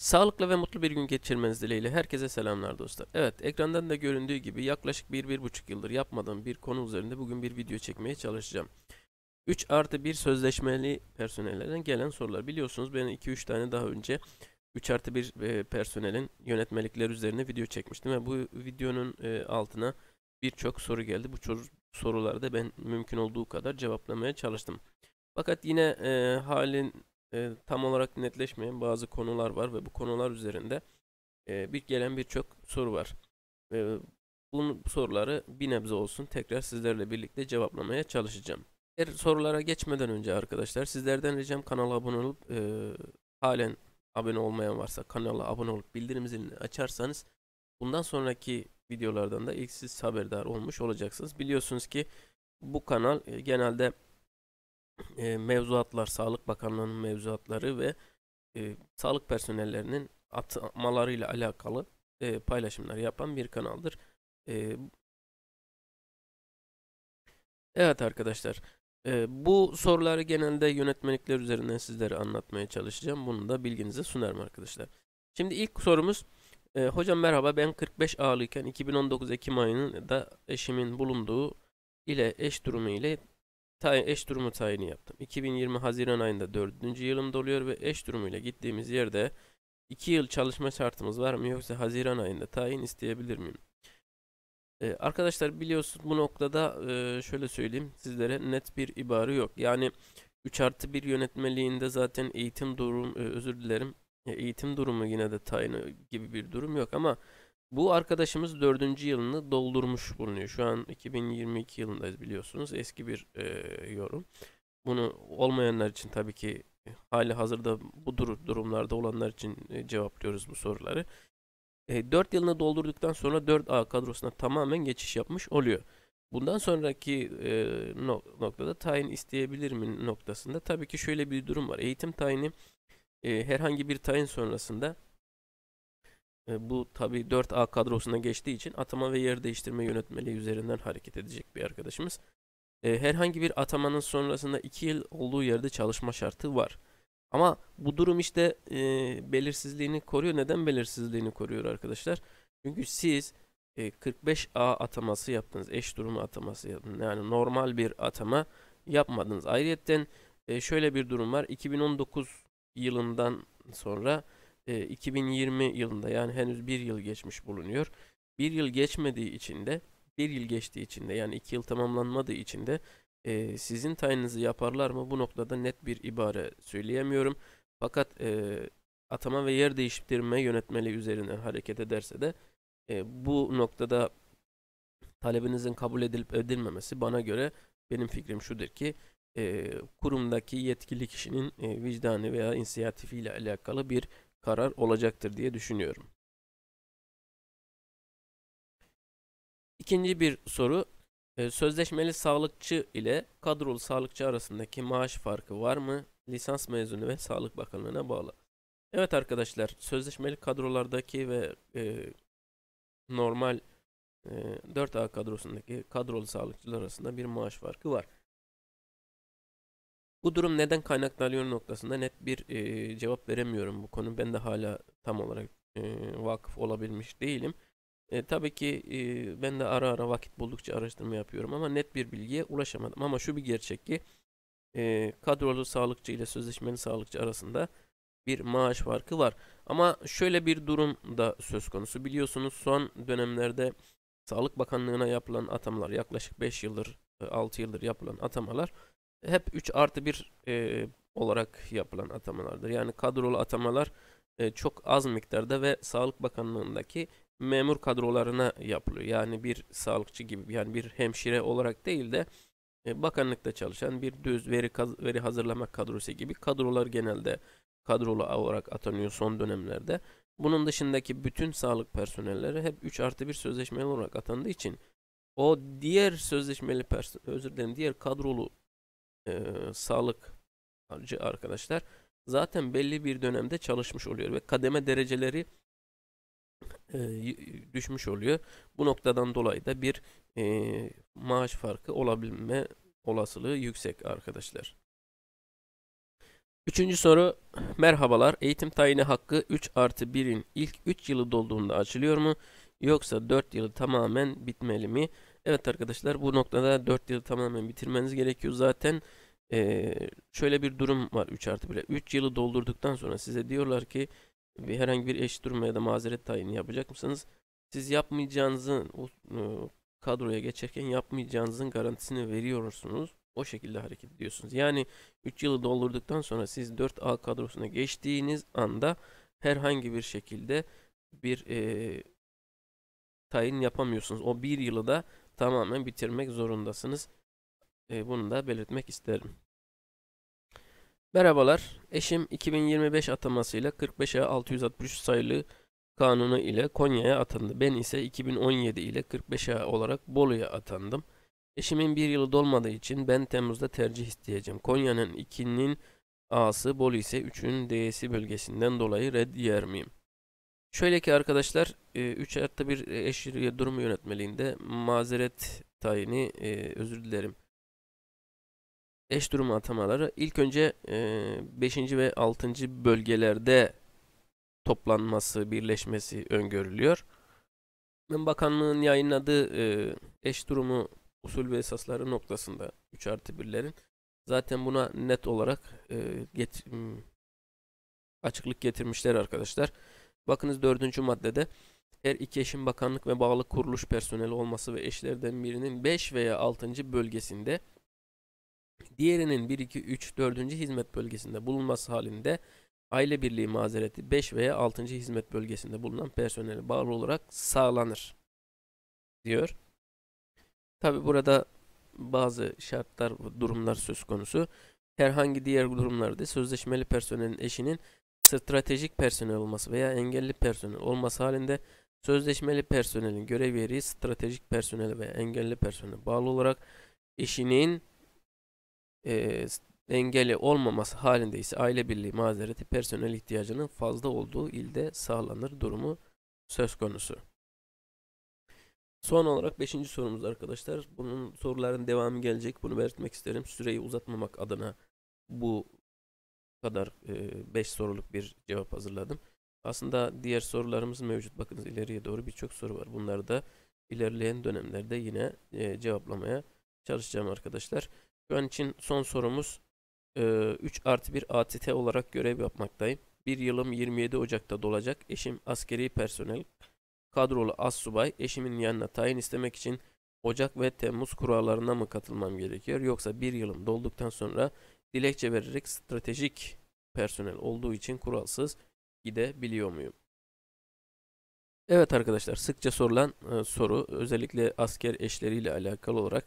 Sağlıklı ve mutlu bir gün geçirmeniz dileğiyle herkese selamlar dostlar. Evet ekrandan da göründüğü gibi yaklaşık 1-1,5 yıldır yapmadığım bir konu üzerinde bugün bir video çekmeye çalışacağım. 3 artı 1 sözleşmeli personellerden gelen sorular. Biliyorsunuz ben 2-3 tane daha önce 3 artı 1 e, personelin yönetmelikler üzerine video çekmiştim. Ve bu videonun e, altına birçok soru geldi. Bu sorularda ben mümkün olduğu kadar cevaplamaya çalıştım. Fakat yine e, halin e, tam olarak netleşmeyen bazı konular var ve bu konular üzerinde e, bir gelen birçok soru var. E, bu soruları bir nebze olsun tekrar sizlerle birlikte cevaplamaya çalışacağım. Eğer sorulara geçmeden önce arkadaşlar sizlerden ricam kanala abone olup e, halen abone olmayan varsa kanala abone olup bildirim zilini açarsanız bundan sonraki videolardan da ilk siz haberdar olmuş olacaksınız. Biliyorsunuz ki bu kanal e, genelde e, mevzuatlar, Sağlık Bakanlığı'nın mevzuatları ve e, sağlık personellerinin atamalarıyla alakalı e, paylaşımlar yapan bir kanaldır. E, evet arkadaşlar, e, bu soruları genelde yönetmelikler üzerinden sizlere anlatmaya çalışacağım. Bunu da bilginize sunarım arkadaşlar. Şimdi ilk sorumuz, e, hocam merhaba ben 45 A'lıyken 2019 Ekim ayının da eşimin bulunduğu ile eş durumu ile tayin, eş durumu tayini yaptım. 2020 Haziran ayında 4. yılımda doluyor ve eş durumuyla gittiğimiz yerde 2 yıl çalışma şartımız var mı yoksa Haziran ayında tayin isteyebilir miyim? Ee, arkadaşlar biliyorsunuz bu noktada e, şöyle söyleyeyim sizlere net bir ibare yok. Yani 3 artı 1 yönetmeliğinde zaten eğitim durum e, özür dilerim eğitim durumu yine de tayin gibi bir durum yok ama bu arkadaşımız dördüncü yılını doldurmuş bulunuyor. Şu an 2022 yılındayız biliyorsunuz. Eski bir e, yorum. Bunu olmayanlar için tabii ki e, hali hazırda bu dur durumlarda olanlar için e, cevaplıyoruz bu soruları. E, 4 yılını doldurduktan sonra 4A kadrosuna tamamen geçiş yapmış oluyor. Bundan sonraki e, noktada tayin isteyebilir mi noktasında tabii ki şöyle bir durum var. Eğitim tayini e, herhangi bir tayin sonrasında e, bu tabi 4A kadrosuna geçtiği için atama ve yer değiştirme yönetmeliği üzerinden hareket edecek bir arkadaşımız. E, herhangi bir atamanın sonrasında 2 yıl olduğu yerde çalışma şartı var. Ama bu durum işte e, belirsizliğini koruyor. Neden belirsizliğini koruyor arkadaşlar? Çünkü siz e, 45A ataması yaptınız. Eş durumu ataması yaptınız. Yani normal bir atama yapmadınız. Ayrıyeten e, şöyle bir durum var. 2019 yılından sonra e, 2020 yılında yani henüz bir yıl geçmiş bulunuyor. Bir yıl geçmediği için de bir yıl geçtiği için de yani iki yıl tamamlanmadığı için de e, sizin tayininizi yaparlar mı bu noktada net bir ibare söyleyemiyorum. Fakat e, atama ve yer değiştirme yönetmeliği üzerine hareket ederse de e, bu noktada talebinizin kabul edilip edilmemesi bana göre benim fikrim şudur ki e, kurumdaki yetkili kişinin e, vicdanı veya inisiyatifiyle alakalı bir karar olacaktır diye düşünüyorum. İkinci bir soru. E, sözleşmeli sağlıkçı ile kadrolu sağlıkçı arasındaki maaş farkı var mı? Lisans mezunu ve Sağlık Bakanlığı'na bağlı. Evet arkadaşlar, sözleşmeli kadrolardaki ve e, normal e, 4A kadrosundaki kadrolu sağlıkçılar arasında bir maaş farkı var. Bu durum neden kaynaklanıyor noktasında net bir e, cevap veremiyorum bu konu. Ben de hala tam olarak e, vakıf olabilmiş değilim. E, tabii ki e, ben de ara ara vakit buldukça araştırma yapıyorum ama net bir bilgiye ulaşamadım. Ama şu bir gerçek ki e, kadrolu sağlıkçı ile sözleşmeli sağlıkçı arasında bir maaş farkı var. Ama şöyle bir durum da söz konusu. Biliyorsunuz son dönemlerde Sağlık Bakanlığı'na yapılan atamalar yaklaşık 5 yıldır 6 e, yıldır yapılan atamalar hep 3 artı 1 e, olarak yapılan atamalardır. Yani kadrolu atamalar e, çok az miktarda ve Sağlık Bakanlığındaki memur kadrolarına yapılıyor. Yani bir sağlıkçı gibi yani bir hemşire olarak değil de e, bakanlıkta çalışan bir düz veri veri hazırlama kadrosu gibi kadrolar genelde kadrolu olarak atanıyor son dönemlerde. Bunun dışındaki bütün sağlık personelleri hep 3 artı 1 sözleşmeli olarak atandığı için o diğer sözleşmeli personel, özür dilerim diğer kadrolu e, sağlık harcı arkadaşlar zaten belli bir dönemde çalışmış oluyor ve kademe dereceleri e, düşmüş oluyor. Bu noktadan dolayı da bir e, maaş farkı olabilme olasılığı yüksek arkadaşlar. Üçüncü soru merhabalar eğitim tayini hakkı 3 artı 1'in ilk 3 yılı dolduğunda açılıyor mu yoksa 4 yılı tamamen bitmeli mi? Evet arkadaşlar bu noktada 4 yılı tamamen bitirmeniz gerekiyor zaten şöyle bir durum var 3 artı 1'e. 3 yılı doldurduktan sonra size diyorlar ki bir herhangi bir eş duruma ya da mazeret tayini yapacak mısınız? Siz yapmayacağınızın o e, kadroya geçerken yapmayacağınızın garantisini veriyorsunuz. O şekilde hareket ediyorsunuz. Yani 3 yılı doldurduktan sonra siz 4A kadrosuna geçtiğiniz anda herhangi bir şekilde bir e, tayin yapamıyorsunuz. O bir yılı da tamamen bitirmek zorundasınız. E, bunu da belirtmek isterim. Merhabalar. Eşim 2025 atamasıyla 45'e 663 sayılı kanunu ile Konya'ya atandı. Ben ise 2017 ile 45'e olarak Bolu'ya atandım. Eşimin bir yılı dolmadığı için ben Temmuz'da tercih isteyeceğim. Konya'nın 2'nin A'sı, Bolu ise 3'ün D'si bölgesinden dolayı red yer miyim? Şöyle ki arkadaşlar 3 e, hayatta bir e, eşriye durumu yönetmeliğinde mazeret tayini e, özür dilerim eş durumu atamaları ilk önce 5. E, ve 6. bölgelerde toplanması, birleşmesi öngörülüyor. Bakanlığın yayınladığı e, eş durumu usul ve esasları noktasında 3 artı 1'lerin zaten buna net olarak e, get, açıklık getirmişler arkadaşlar. Bakınız 4. maddede her iki eşin bakanlık ve bağlı kuruluş personeli olması ve eşlerden birinin 5 veya 6. bölgesinde Diğerinin 1, 2, 3, 4. hizmet bölgesinde bulunması halinde aile birliği mazereti 5 veya 6. hizmet bölgesinde bulunan personele bağlı olarak sağlanır diyor. Tabi burada bazı şartlar, durumlar söz konusu. Herhangi diğer durumlarda sözleşmeli personelin eşinin stratejik personel olması veya engelli personel olması halinde sözleşmeli personelin görev yeri stratejik personel veya engelli personel bağlı olarak eşinin e, engeli olmaması halinde ise aile birliği mazereti personel ihtiyacının fazla olduğu ilde sağlanır durumu söz konusu. Son olarak 5. sorumuz arkadaşlar. Bunun soruların devamı gelecek. Bunu belirtmek isterim. Süreyi uzatmamak adına bu kadar 5 e, soruluk bir cevap hazırladım. Aslında diğer sorularımız mevcut. Bakınız ileriye doğru birçok soru var. Bunları da ilerleyen dönemlerde yine e, cevaplamaya çalışacağım arkadaşlar. Şu an için son sorumuz 3 e, artı 1 ATT olarak görev yapmaktayım. Bir yılım 27 Ocak'ta dolacak. Eşim askeri personel. Kadrolu as subay. Eşimin yanına tayin istemek için Ocak ve Temmuz kurallarına mı katılmam gerekiyor? Yoksa bir yılım dolduktan sonra dilekçe vererek stratejik personel olduğu için kuralsız gidebiliyor muyum? Evet arkadaşlar sıkça sorulan e, soru özellikle asker eşleriyle alakalı olarak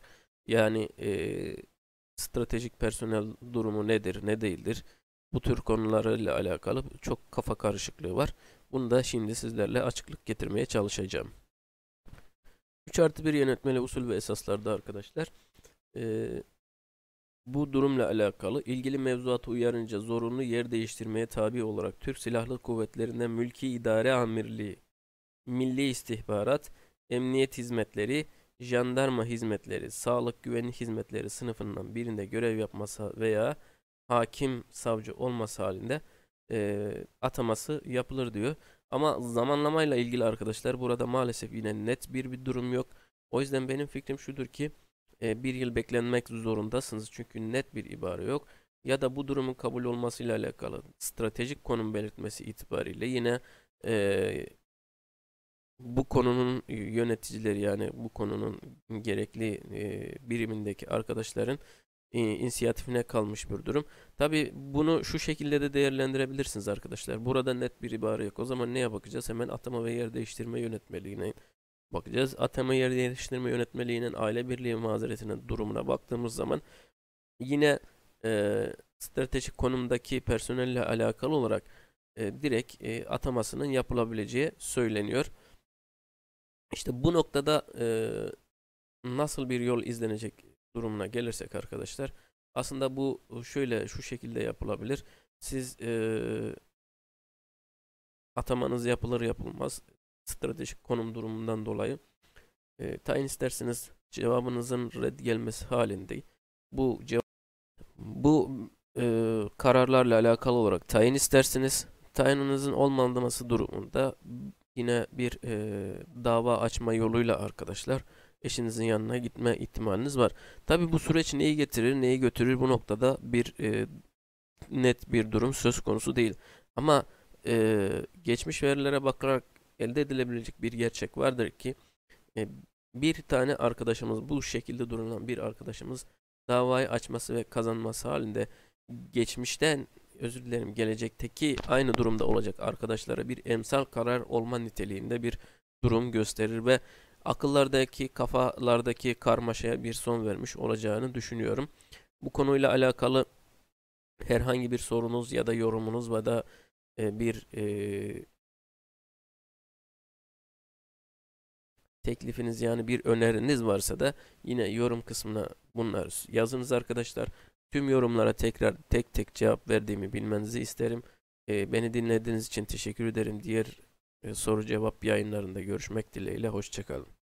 yani e, stratejik personel durumu nedir, ne değildir? Bu tür konularla alakalı çok kafa karışıklığı var. Bunu da şimdi sizlerle açıklık getirmeye çalışacağım. 3 artı 1 yönetmeli usul ve esaslarda arkadaşlar. Ee, bu durumla alakalı ilgili mevzuatı uyarınca zorunlu yer değiştirmeye tabi olarak Türk Silahlı Kuvvetleri'nde Mülki İdare Amirliği, Milli İstihbarat, Emniyet Hizmetleri, jandarma hizmetleri, sağlık güveni hizmetleri sınıfından birinde görev yapması veya hakim savcı olması halinde e, ataması yapılır diyor. Ama zamanlamayla ilgili arkadaşlar burada maalesef yine net bir bir durum yok. O yüzden benim fikrim şudur ki e, bir yıl beklenmek zorundasınız çünkü net bir ibare yok. Ya da bu durumun kabul olmasıyla alakalı stratejik konum belirtmesi itibariyle yine e, bu konunun yöneticileri yani bu konunun gerekli e, birimindeki arkadaşların e, inisiyatifine kalmış bir durum. Tabi bunu şu şekilde de değerlendirebilirsiniz arkadaşlar. Burada net bir ibare yok. O zaman neye bakacağız? Hemen atama ve yer değiştirme yönetmeliğine bakacağız. Atama yer değiştirme yönetmeliğinin aile birliği mazeretinin durumuna baktığımız zaman yine e, stratejik konumdaki personelle alakalı olarak e, direkt e, atamasının yapılabileceği söyleniyor. İşte bu noktada e, nasıl bir yol izlenecek durumuna gelirsek arkadaşlar aslında bu şöyle şu şekilde yapılabilir. Siz e, atamanız yapılır yapılmaz stratejik konum durumundan dolayı e, tayin isterseniz cevabınızın red gelmesi halinde bu cevap bu e, kararlarla alakalı olarak tayin istersiniz. tayininizin olmaması durumunda yine bir e, dava açma yoluyla arkadaşlar eşinizin yanına gitme ihtimaliniz var. Tabi bu süreç neyi getirir neyi götürür bu noktada bir e, net bir durum söz konusu değil. Ama e, geçmiş verilere bakarak elde edilebilecek bir gerçek vardır ki e, bir tane arkadaşımız bu şekilde durulan bir arkadaşımız davayı açması ve kazanması halinde geçmişten özür dilerim gelecekteki aynı durumda olacak arkadaşlara bir emsal karar olma niteliğinde bir durum gösterir ve akıllardaki kafalardaki karmaşaya bir son vermiş olacağını düşünüyorum. Bu konuyla alakalı herhangi bir sorunuz ya da yorumunuz ya da e, bir e, teklifiniz yani bir öneriniz varsa da yine yorum kısmına bunlar yazınız arkadaşlar. Tüm yorumlara tekrar tek tek cevap verdiğimi bilmenizi isterim. E, beni dinlediğiniz için teşekkür ederim. Diğer e, soru cevap yayınlarında görüşmek dileğiyle. Hoşçakalın.